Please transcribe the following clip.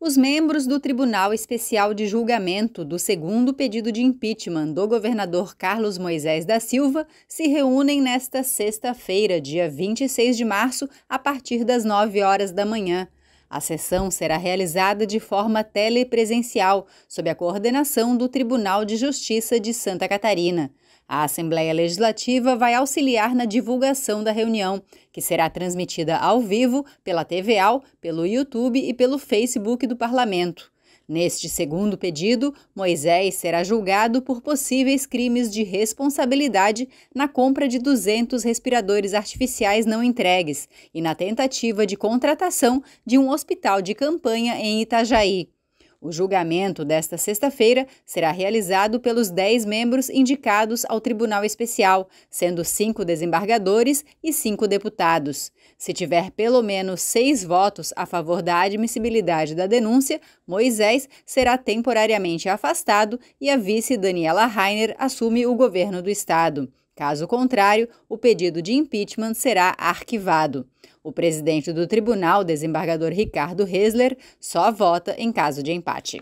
Os membros do Tribunal Especial de Julgamento do segundo pedido de impeachment do governador Carlos Moisés da Silva se reúnem nesta sexta-feira, dia 26 de março, a partir das 9 horas da manhã. A sessão será realizada de forma telepresencial, sob a coordenação do Tribunal de Justiça de Santa Catarina. A Assembleia Legislativa vai auxiliar na divulgação da reunião, que será transmitida ao vivo pela TVAL, pelo YouTube e pelo Facebook do Parlamento. Neste segundo pedido, Moisés será julgado por possíveis crimes de responsabilidade na compra de 200 respiradores artificiais não entregues e na tentativa de contratação de um hospital de campanha em Itajaí. O julgamento desta sexta-feira será realizado pelos dez membros indicados ao Tribunal Especial, sendo cinco desembargadores e cinco deputados. Se tiver pelo menos seis votos a favor da admissibilidade da denúncia, Moisés será temporariamente afastado e a vice Daniela Rainer assume o governo do Estado. Caso contrário, o pedido de impeachment será arquivado. O presidente do tribunal, desembargador Ricardo Hesler, só vota em caso de empate.